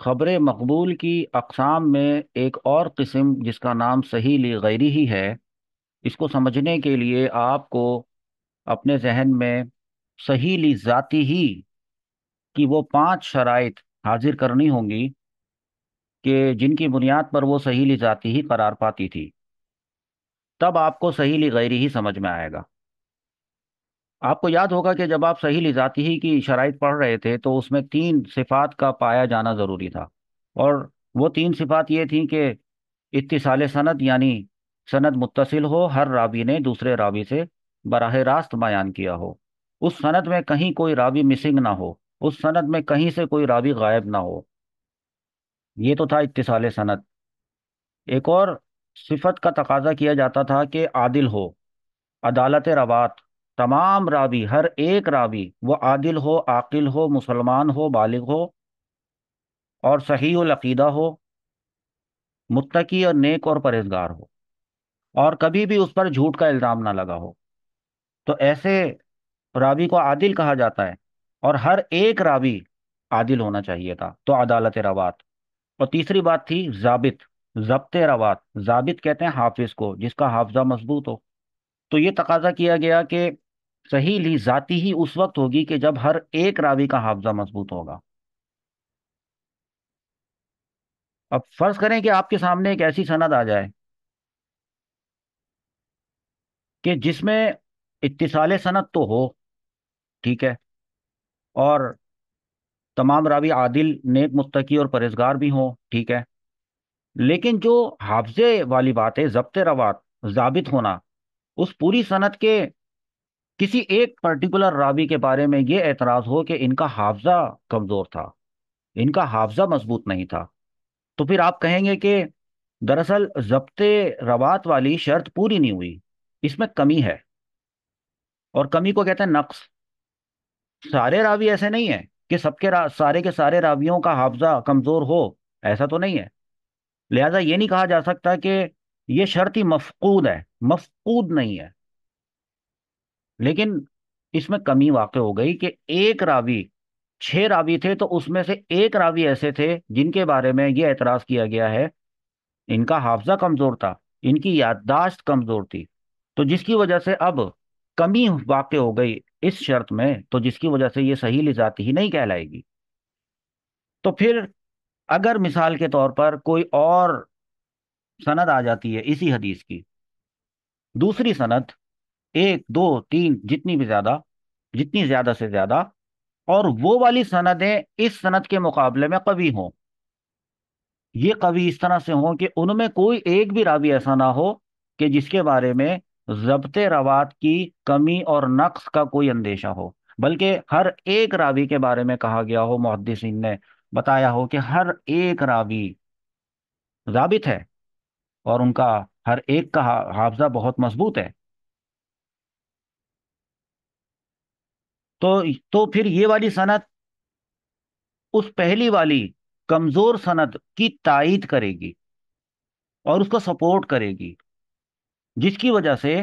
ख़बर मकबूल की अकसाम में एक और किस्म जिसका नाम सही ली गैरी ही है इसको समझने के लिए आपको अपने जहन में सही ली ज़ाती ही की वो पांच शराइ हाजिर करनी होंगी कि जिनकी बुनियाद पर वो सही ली ज़ाती ही करार पाती थी तब आपको सही ली गैरी ही समझ में आएगा आपको याद होगा कि जब आप सही लिजाती की शराइ पढ़ रहे थे तो उसमें तीन सिफात का पाया जाना ज़रूरी था और वो तीन सिफात ये थी कि इतिसाल सनद यानी सनद मुतसिल हो हर रावी ने दूसरे रावी से बराह रास्त बयान किया हो उस सनद में कहीं कोई रावी मिसिंग ना हो उस सनद में कहीं से कोई रावी गायब ना हो ये तो था इतिसाल सनद एक और सिफत का तकाजा किया जाता था कि आदिल हो अदालत रवात तमाम रावी हर एक रावी वो आदिल हो आकिल हो मुसलमान हो बालिग हो और सही अकीदा हो मुत्तकी और नेक और परहेजगार हो और कभी भी उस पर झूठ का इल्ज़ाम ना लगा हो तो ऐसे रावी को आदिल कहा जाता है और हर एक रावी आदिल होना चाहिए था तो अदालत रवात और तीसरी बात थी जाबित जब्त रवात जाबित कहते हैं हाफिज को जिसका हाफजा मजबूत हो तो ये तकाजा किया गया कि सही ली जाती ही उस वक्त होगी कि जब हर एक रावी का हाफजा मजबूत होगा अब फर्ज करें कि आपके सामने एक ऐसी सनद आ जाए कि जिसमें इतिसाल सनद तो हो ठीक है और तमाम रावी आदिल नेक मुस्तकी और परहेजगार भी हो ठीक है लेकिन जो हाफजे वाली बात है जब्त रवात जाबित होना उस पूरी सनत के किसी एक पर्टिकुलर रावी के बारे में ये एतराज़ हो कि इनका हाफजा कमज़ोर था इनका हाफजा मजबूत नहीं था तो फिर आप कहेंगे कि दरअसल जब्त रवात वाली शर्त पूरी नहीं हुई इसमें कमी है और कमी को कहते हैं नक्स सारे रावी ऐसे नहीं है कि सबके सारे के सारे रावियों का हाफजा कमज़ोर हो ऐसा तो नहीं है लिहाजा ये नहीं कहा जा सकता कि ये शर्त ही मफकूद है मफकूद नहीं है लेकिन इसमें कमी वाक़ हो गई कि एक रावी छह रावी थे तो उसमें से एक रावी ऐसे थे जिनके बारे में यह एतराज़ किया गया है इनका हाफजा कमज़ोर था इनकी याददाश्त कमज़ोर थी तो जिसकी वजह से अब कमी वाक़ हो गई इस शर्त में तो जिसकी वजह से ये सही लिजात ही नहीं कहलाएगी तो फिर अगर मिसाल के तौर पर कोई और सनद आ जाती है इसी हदीस की दूसरी सनत एक दो तीन जितनी भी ज्यादा जितनी ज्यादा से ज्यादा और वो वाली सनदें इस सनद के मुकाबले में कवि हों ये कवि इस तरह से हों कि उनमें कोई एक भी रावी ऐसा ना हो कि जिसके बारे में जबत रवात की कमी और नक्स का कोई अंदेशा हो बल्कि हर एक रावी के बारे में कहा गया हो मुहदसिन ने बताया हो कि हर एक रावी जाबित है और उनका हर एक का हाफजा बहुत मजबूत है तो तो फिर ये वाली सनत उस पहली वाली कमजोर सनत की तायद करेगी और उसको सपोर्ट करेगी जिसकी वजह से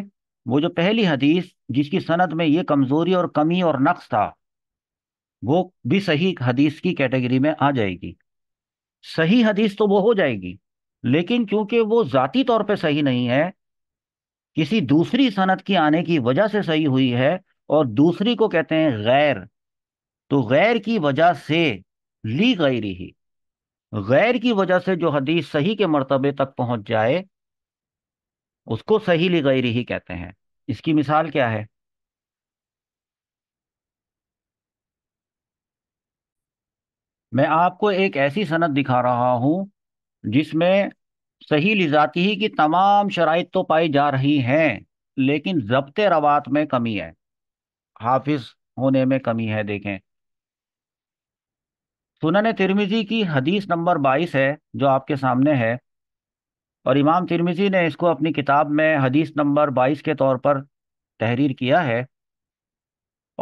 वो जो पहली हदीस जिसकी सनत में ये कमजोरी और कमी और नक्स था वो भी सही हदीस की कैटेगरी में आ जाएगी सही हदीस तो वो हो जाएगी लेकिन क्योंकि वो ज़ाती तौर पे सही नहीं है किसी दूसरी सनत की आने की वजह से सही हुई है और दूसरी को कहते हैं गैर तो गैर की वजह से ली गई ही गैर की वजह से जो हदीस सही के मर्तबे तक पहुंच जाए उसको सही ली गई ही कहते हैं इसकी मिसाल क्या है मैं आपको एक ऐसी सनद दिखा रहा हूं जिसमें सही लिजाती ही की तमाम शराइ तो पाई जा रही हैं लेकिन जब्त रवात में कमी है हाफिज होने में कमी है देखें सुनन तिरमिजी की हदीस नंबर बाईस है जो आपके सामने है और इमाम तिरमिजी ने इसको अपनी किताब में हदीस नंबर बाईस के तौर पर तहरीर किया है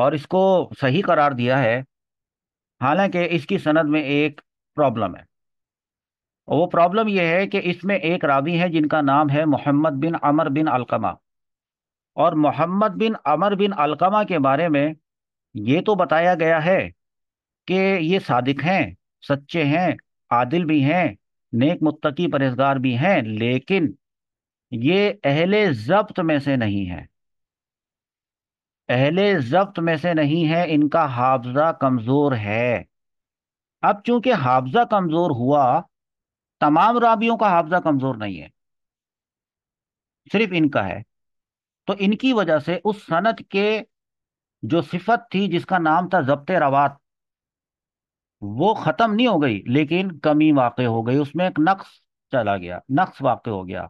और इसको सही करार दिया है हालांकि इसकी सनद में एक प्रॉब्लम है वो प्रॉब्लम यह है कि इसमें एक रावी है जिनका नाम है मोहम्मद बिन अमर बिन अलकमा और मोहम्मद बिन अमर बिन अलकमा के बारे में ये तो बताया गया है कि ये सादिक हैं सच्चे हैं आदिल भी हैं नेक मुत्तकी परहेजगार भी हैं लेकिन ये अहले जब्त में से नहीं है अहले जब्त में से नहीं है इनका हाफजा कमज़ोर है अब चूंकि हाफजा कमज़ोर हुआ तमाम राबियों का हाफजा कमज़ोर नहीं है सिर्फ इनका है तो इनकी वजह से उस सनत के जो सिफत थी जिसका नाम था जब्त रवात वो ख़त्म नहीं हो गई लेकिन कमी वाक़ हो गई उसमें एक नक्स चला गया नक्स वाक़ हो गया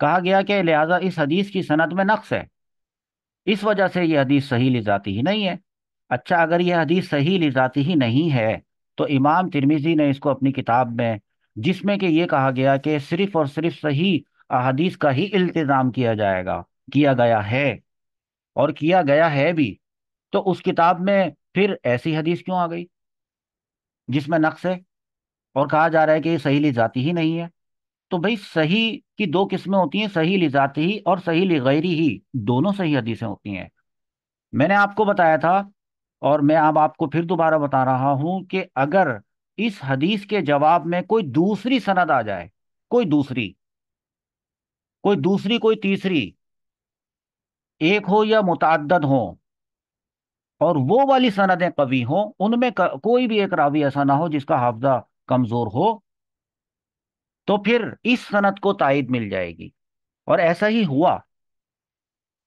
कहा गया कि लिहाजा इस हदीस की सनत में नक्स है इस वजह से यह हदीस सही ली जाती ही नहीं है अच्छा अगर यह हदीस सही ली जाती ही नहीं है तो इमाम तिरमिजी ने इसको अपनी किताब में जिसमें कि ये कहा गया कि सिर्फ़ और सिर्फ सही अदीस का ही इल्तज़ाम किया जाएगा किया गया है और किया गया है भी तो उस किताब में फिर ऐसी हदीस क्यों आ गई जिसमें नक्श है और कहा जा रहा है कि सही ली जाती ही नहीं है तो भाई सही की दो किस्में होती हैं सही ली जाती ही और सही ली गैरी ही दोनों सही हदीसें होती हैं मैंने आपको बताया था और मैं अब आपको फिर दोबारा बता रहा हूं कि अगर इस हदीस के जवाब में कोई दूसरी सनद आ जाए कोई दूसरी कोई दूसरी कोई तीसरी एक हो या मुतद हो और वो वाली सनदें कवी हों उनमें कोई भी एक रावी ऐसा ना हो जिसका हाफजा कमज़ोर हो तो फिर इस सनत को तायद मिल जाएगी और ऐसा ही हुआ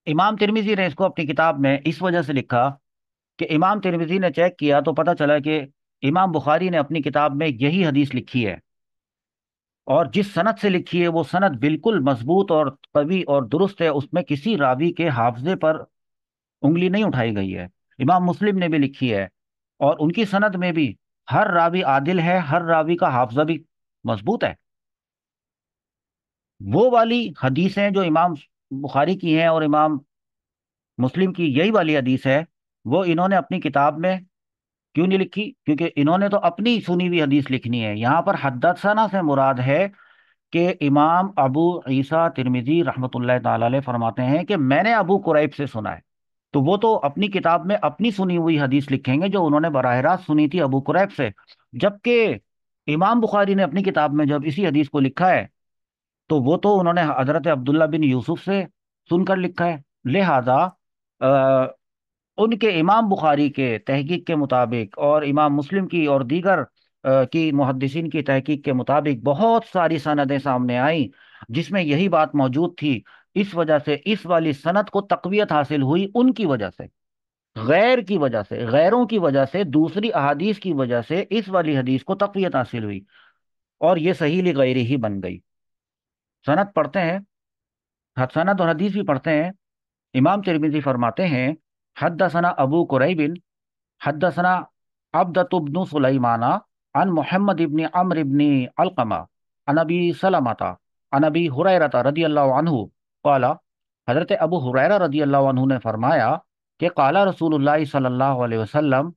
इमाम तिरमिजी ने इसको अपनी किताब में इस वजह से लिखा कि इमाम तिरमिजी ने चेक किया तो पता चला कि इमाम बुखारी ने अपनी किताब में यही हदीस लिखी है और जिस सनत से लिखी है वो सनत बिल्कुल मजबूत और कवी और दुरुस्त है उसमें किसी रावी के हाफजे पर उंगली नहीं उठाई गई है इमाम मुस्लिम ने भी लिखी है और उनकी सनत में भी हर रावी आदिल है हर रावी का हाफजा भी मजबूत है वो वाली हदीसें जो इमाम बुखारी की हैं और इमाम मुस्लिम की यही वाली हदीस है वो इन्होंने अपनी किताब में क्यों नहीं लिखी क्योंकि इन्होंने तो अपनी सुनी हुई हदीस लिखनी है यहाँ पर हदसना से मुराद है कि इमाम अबू ईसा तिरमिजी रहमत फरमाते हैं कि मैंने अबू कुरैब से सुना है तो वो तो अपनी किताब में अपनी सुनी हुई हदीस लिखेंगे जो उन्होंने बरह रास्त सुनी थी अबू कुरैब से जबकि इमाम बुखारी ने अपनी किताब में जब इसी हदीस को लिखा है तो वो तो उन्होंने हजरत अब्दुल्ला बिन यूसुफ से सुनकर लिखा है लिहाजा उनके इमाम बुखारी के तहकीक के मुताबिक और इमाम मुस्लिम की और दीगर की मुहदसिन की तहकीक के मुताबिक बहुत सारी सनदें सामने आईं जिसमें यही बात मौजूद थी इस वजह से इस वाली सनत को तकवीत हासिल हुई उनकी वजह से गैर की वजह से गैरों की वजह से दूसरी अहादीस की वजह से इस वाली हदीस को तकवीत हासिल हुई और ये सहीली गैरी ही बन गई सनत पढ़ते हैं सनत और हदीस भी पढ़ते हैं इमाम तिरमिजी फरमाते हैं हदसना अबू कुरैबिन हदसना अब्दतुबन सुलैमाना अन मोहम्मद इबन अमर इबन अलकमा अनबी सलामता अनबी हुरैरता रदी अल्लाह काला हज़रत अबू हुरैरा रदी अल्लाह ने फरमाया कि काला रसूल सल्लल्लाहु अलैहि वसल्लम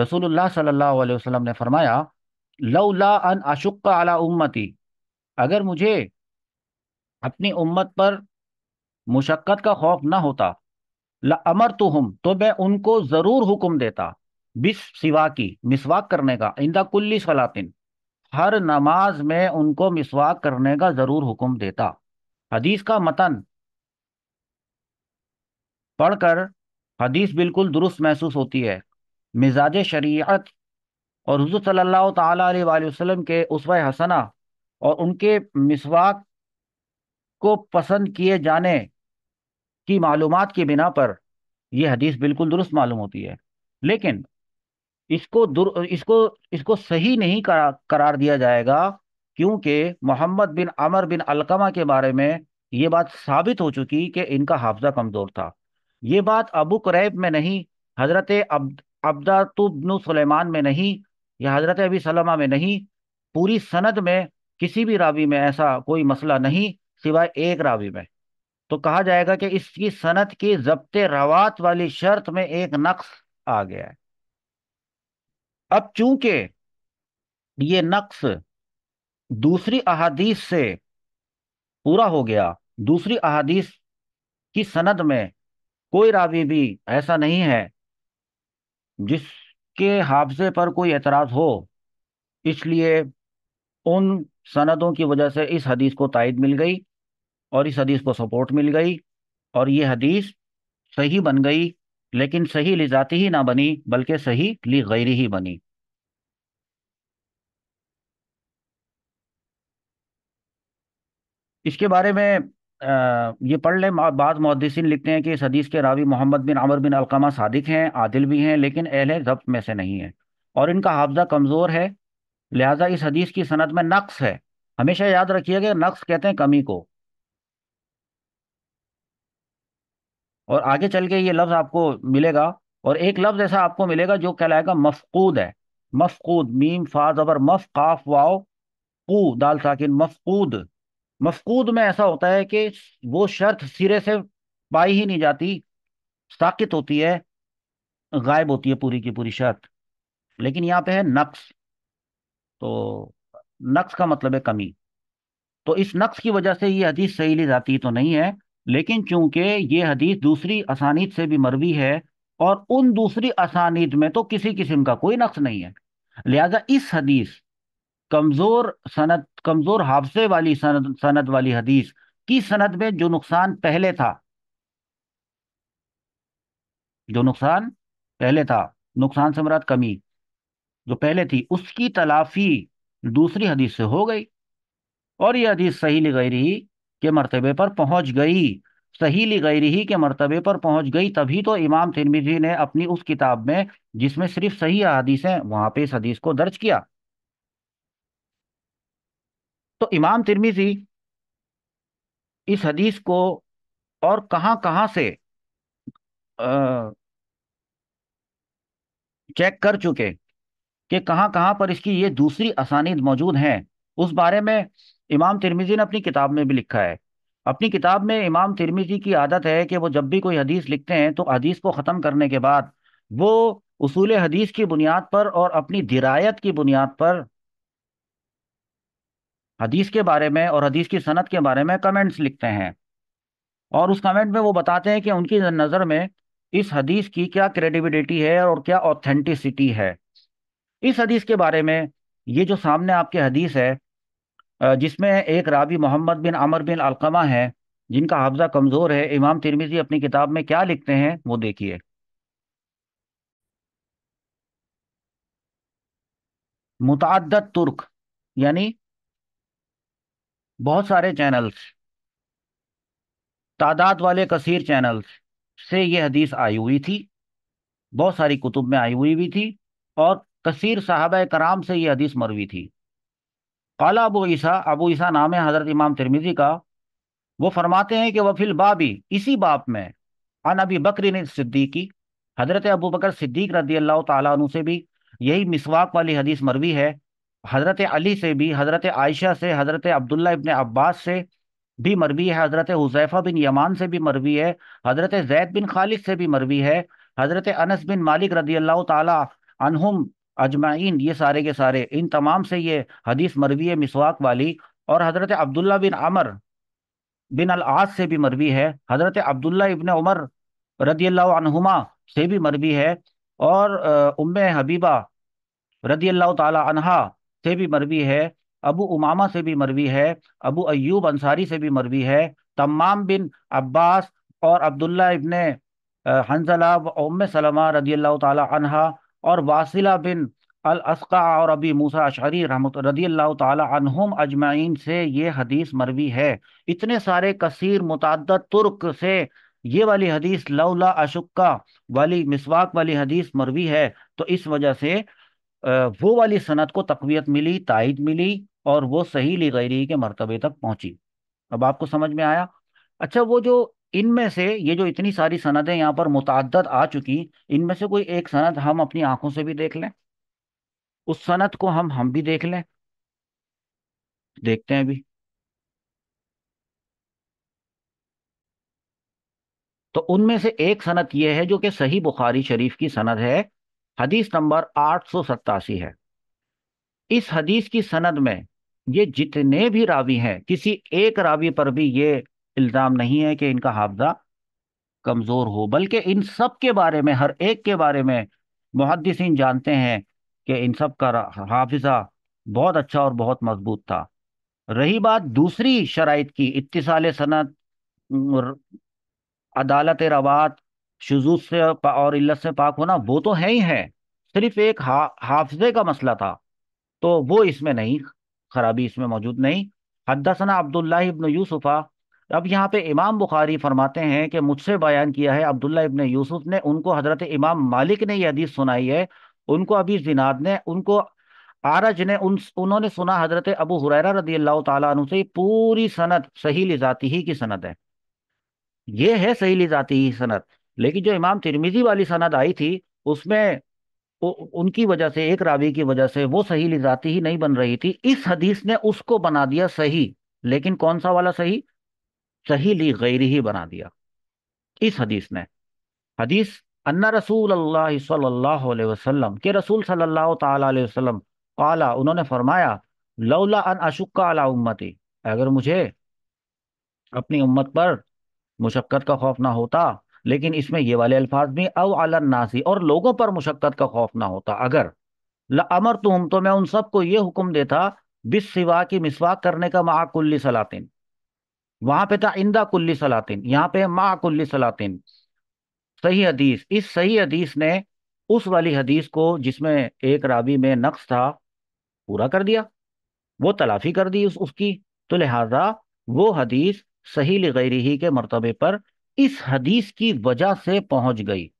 रसूल सल्लल्लाहु अलैहि वसल्लम ने फरमाया लौला अन अशुक अला उम्मती अगर मुझे अपनी उम्मत पर मुशक्क़त का खौफ ना होता अमर हम तो मैं उनको जरूर हुक्म देता बिस सिवा की मिसवाक करने का इंदा कुल्ली सलातिन हर नमाज में उनको मिसवाक करने का जरूर हुक्म देता हदीस का मतन पढ़कर हदीस बिल्कुल दुरुस्त महसूस होती है मिजाज शरीयत और हजू सल्लल्लाहु ताली के उस हसना और उनके मिसवाक को पसंद किए जाने की मालूम के बिना पर यह हदीस बिल्कुल दुरुस्त मालूम होती है लेकिन इसको दुर इसको इसको सही नहीं करा, करार दिया जाएगा क्योंकि मोहम्मद बिन अमर बिन अलकमा के बारे में ये बात साबित हो चुकी कि इनका हाफजा कमज़ोर था ये बात अबू करैब में नहीं हज़रत अब अब्दातुबन सलेमान में नहीं या हज़रत अबी सलमा में नहीं पूरी सनद में किसी भी रावी में ऐसा कोई मसला नहीं सिवाय एक रावी में तो कहा जाएगा कि इसकी सनत की जब्त रवात वाली शर्त में एक नक्स आ गया है अब चूंकि ये नक्स दूसरी अहादीस से पूरा हो गया दूसरी अहादीस की सनद में कोई रावी भी ऐसा नहीं है जिसके हाफजे पर कोई एतराज़ हो इसलिए उन सनदों की वजह से इस हदीस को तायद मिल गई और इस हदीस को सपोर्ट मिल गई और ये हदीस सही बन गई लेकिन सही ली जाती ही ना बनी बल्कि सही ली गैरी ही बनी इसके बारे में ये पढ़ लें बाद मुहदसिन लिखते हैं कि इस हदीस के रावी मोहम्मद बिन अमर बिन अलकमा सादिक हैं आदिल भी हैं लेकिन अहल जब्त में से नहीं है और इनका हाफजा कमज़ोर है लिहाजा इस हदीस की सनत में नक्स है हमेशा याद रखिएगा नक्स कहते हैं कमी को और आगे चल के ये लफ्ज़ आपको मिलेगा और एक लफ्ज़ ऐसा आपको मिलेगा जो कहलाएगा मफकूद है मफकूद मीम फाजबर मफ काफ वाओ कू दाल साकिन मफकूद मफकूद में ऐसा होता है कि वो शर्त सिरे से पाई ही नहीं जाती साकित होती है गायब होती है पूरी की पूरी शर्त लेकिन यहाँ पे है नक्स तो नक्स का मतलब है कमी तो इस नक्स की वजह से ये हदीस सही ली जाती तो नहीं है लेकिन चूंकि ये हदीस दूसरी असानीद से भी मरवी है और उन दूसरी असानीद में तो किसी किस्म का कोई नक्श नहीं है लिहाजा इस हदीस कमज़ोर सनत कमज़ोर हाफसे वाली सनत सनत वाली हदीस की सनत में जो नुकसान पहले था जो नुकसान पहले था नुकसान से कमी जो पहले थी उसकी तलाफी दूसरी हदीस से हो गई और यह हदीस सही रही के मरतबे पर पहुंच गई सही ली गई रही के मरतबे पर पहुंच गई तभी तो इमाम तिरमिजी ने अपनी उस किताब में जिसमें सिर्फ सही हदीस हैं वहां पे इस हदीस को दर्ज किया तो इमाम तिरमिजी इस हदीस को और कहां कहां से आ, चेक कर चुके कि कहां कहां पर इसकी ये दूसरी आसानी मौजूद हैं उस बारे में इमाम तिरमिजी ने अपनी किताब में भी लिखा है अपनी किताब में इमाम तिरमिजी की आदत है कि वो जब भी कोई हदीस लिखते हैं तो हदीस को ख़त्म करने के बाद वो उसूल हदीस की बुनियाद पर और अपनी दिरायत की बुनियाद पर हदीस के बारे में और हदीस की सनत के बारे में कमेंट्स लिखते हैं और उस कमेंट में वो बताते हैं कि उनकी नज़र में इस हदीस की क्या क्रेडिबिलिटी है और क्या ऑथेंटिसिटी है इस हदीस के बारे में ये जो सामने आपके हदीस है जिसमें एक रावी मोहम्मद बिन अमर बिन अलकमा है जिनका हाफजा कमज़ोर है इमाम तिरमिजी अपनी किताब में क्या लिखते हैं वो देखिए मुतद तुर्क यानी बहुत सारे चैनल्स तादाद वाले कसीर चैनल्स से ये हदीस आई हुई थी बहुत सारी कुतुब में आई हुई भी थी और कसीर साहब कराम से ये हदीस मरवी थी काला अबू ईसा अबू ईसा नाम है हज़रत इमाम तिरमिजी का वो फरमाते हैं कि वफिल बाबी इसी बाप में अन अबी ने सिद्दीकी हज़रत अबू बकर सिद्दीक रदी अल्लाह तु से भी यही मिसवाक वाली हदीस मरवी है हज़रत अली से भी हज़रत आयशा से हज़रत अब्दुल्ला इबन अब्बास से भी मरवी है हज़रत हुजैफ़ा बिन यमान से भी मरवी है हज़रत जैद बिन खालिद से भी मरवी है हज़रत अनस बिन मालिक रदी अल्लाह तुम अजमाइन ये सारे के सारे इन तमाम से ये हदीस मरवी है मिसवाक वाली और हज़रत अब्दुल्ला बिन अमर बिन आज से भी मरवी है हज़रत अब्दुल्ला इबन उमर रदी अल्लाहुमा से भी मरवी है और उम हबीबा रदी अल्लाह तहा से भी मरवी है अबू उमामा से भी मरवी है अबू अयूब अंसारी से भी मरवी है तमाम बिन अब्बास और अब्दुल्ला इबन हंजला उम सलमा रदी अल्लाह तहा और वासिला बिन अल असका और अबी मूसा अशरी रदी अल्लाह तहम अजमाइन से ये हदीस मरवी है इतने सारे कसीर मुतद तुर्क से ये वाली हदीस लौला अशुक्का वाली मिसवाक वाली हदीस मरवी है तो इस वजह से वो वाली सनत को तकवीत मिली तायद मिली और वो सही ली गैरी के मरतबे तक पहुंची अब आपको समझ में आया अच्छा वो जो इनमें से ये जो इतनी सारी सनदें यहाँ पर मुतद आ चुकी इनमें से कोई एक सनद हम अपनी आंखों से भी देख लें उस सनद को हम हम भी देख लें देखते हैं अभी तो उनमें से एक सनत यह है जो कि सही बुखारी शरीफ की सनद है हदीस नंबर आठ सौ सत्तासी है इस हदीस की सनद में ये जितने भी रावी हैं किसी एक रावी पर भी ये इल्ज़ाम नहीं है कि इनका हाफजा कमज़ोर हो बल्कि इन सब के बारे में हर एक के बारे में मुहदसिन जानते हैं कि इन सब का हाफजा बहुत अच्छा और बहुत मजबूत था रही बात दूसरी शराइ की इतिसाल सनत अदालत रवात शजूज से और इल्लत से पाक होना वो तो है ही है सिर्फ एक हा, हाफजे का मसला था तो वो इसमें नहीं खराबी इसमें मौजूद नहीं हदसना अब्दुल्ला इबन यूसुफ़ा अब यहाँ पे इमाम बुखारी फरमाते हैं कि मुझसे बयान किया है अब्दुल्ला इब्ने यूसुफ ने उनको हजरत इमाम मालिक ने यह हदीस सुनाई है उनको अभी जिनाद ने उनको आरज ने उन उन्होंने सुना हजरत अबू हुरैरा रदी अल्लाह तु से पूरी सनत सही लिजाती ही की सनत है ये है सही लिजाती ही सनत लेकिन जो इमाम तिरमिजी वाली सनत आई थी उसमें उनकी वजह से एक रावी की वजह से वो सही लिजाती ही नहीं बन रही थी इस हदीस ने उसको बना दिया सही लेकिन कौन सा वाला सही सही ली गैरी ही बना दिया इस हदीस ने हदीस अन्ना रसूल अल्लाह सल्लल्लाहु अलैहि वसल्लम के रसूल सल्लल्लाहु ताला अलैहि वसल्लम काला उन्होंने फरमाया लौला अन अशुक्का अला उम्मती अगर मुझे अपनी उम्मत पर मुशक्क़त का खौफ ना होता लेकिन इसमें ये वाले अल्फाज भी अव नासी और लोगों पर मुशक्क़त का खौफ ना होता अगर अमर तुम तो मैं उन सबको ये हुक्म देता बिस सिवा की मिसवाक करने का माकुल्ली सलातिन वहां पे था इंदा कुल्ली सलातिन यहाँ पे माँ कुल्ली सलातिन सही हदीस इस सही हदीस ने उस वाली हदीस को जिसमें एक राबी में नक्स था पूरा कर दिया वो तलाफी कर दी उस उसकी तो लिहाजा वो हदीस सही गई रही के मरतबे पर इस हदीस की वजह से पहुंच गई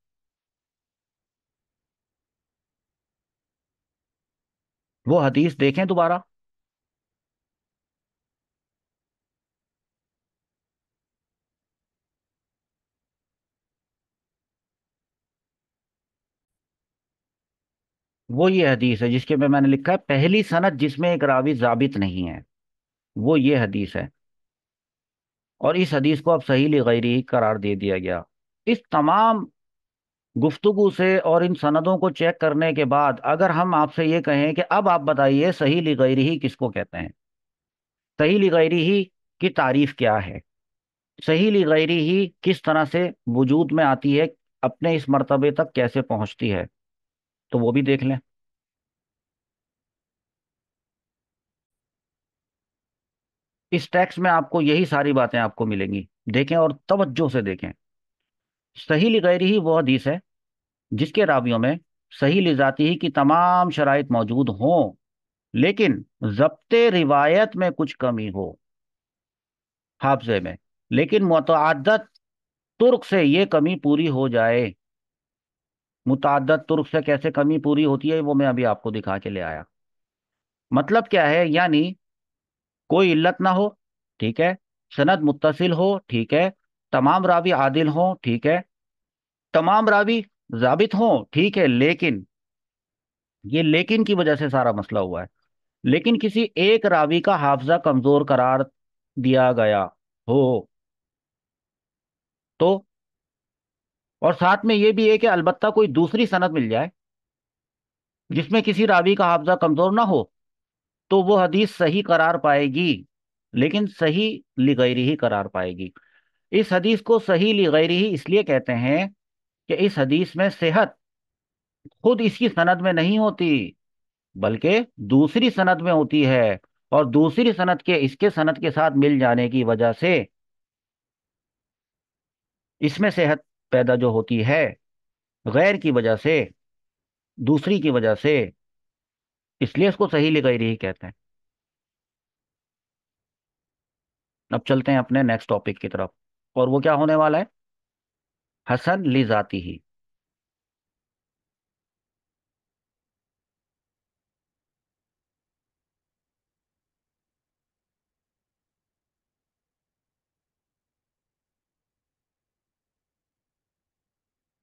वो हदीस देखें दोबारा वो ये हदीस है जिसके में मैंने लिखा है पहली सनत जिसमें एक रावी जाबित नहीं है वो ये हदीस है और इस हदीस को अब सही गैरी करार दे दिया गया इस तमाम गुफ्तगु से और इन सनदों को चेक करने के बाद अगर हम आपसे ये कहें कि अब आप बताइए सही गैरी ही किसको कहते हैं सही गैरी ही की तारीफ क्या है सही गैरी ही किस तरह से वजूद में आती है अपने इस मरतबे तक कैसे पहुंचती है तो वो भी देख लें इस टैक्स में आपको यही सारी बातें आपको मिलेंगी देखें और तवज्जो से देखें सही लगैरी ही वह हदीस है जिसके रावियों में सही लिजाती ही की तमाम शराइ मौजूद हों लेकिन जब्ते रिवायत में कुछ कमी हो हाफजे में लेकिन मतदत तुर्क से ये कमी पूरी हो जाए मुतद तुर्क से कैसे कमी पूरी होती है वो मैं अभी आपको दिखा के ले आया मतलब क्या है यानी कोई इल्लत ना हो ठीक है सनद मुतसिल हो ठीक है तमाम रावी आदिल हो ठीक है तमाम रावी जाबित हो ठीक है लेकिन ये लेकिन की वजह से सारा मसला हुआ है लेकिन किसी एक रावी का हाफजा कमजोर करार दिया गया हो तो और साथ में ये भी है कि अलबत् कोई दूसरी सनत मिल जाए जिसमें किसी रावी का हाफजा कमज़ोर ना हो तो वो हदीस सही करार पाएगी लेकिन सही लिगैरी ही करार पाएगी इस हदीस को सही लिगैरी ही इसलिए कहते हैं कि इस हदीस में सेहत खुद इसकी सनद में नहीं होती बल्कि दूसरी सनद में होती है और दूसरी सनद के इसके सनद के साथ मिल जाने की वजह से इसमें सेहत पैदा जो होती है गैर की वजह से दूसरी की वजह से इसलिए इसको सही गई रही कहते हैं अब चलते हैं अपने नेक्स्ट टॉपिक की तरफ और वो क्या होने वाला है हसन ली जाती ही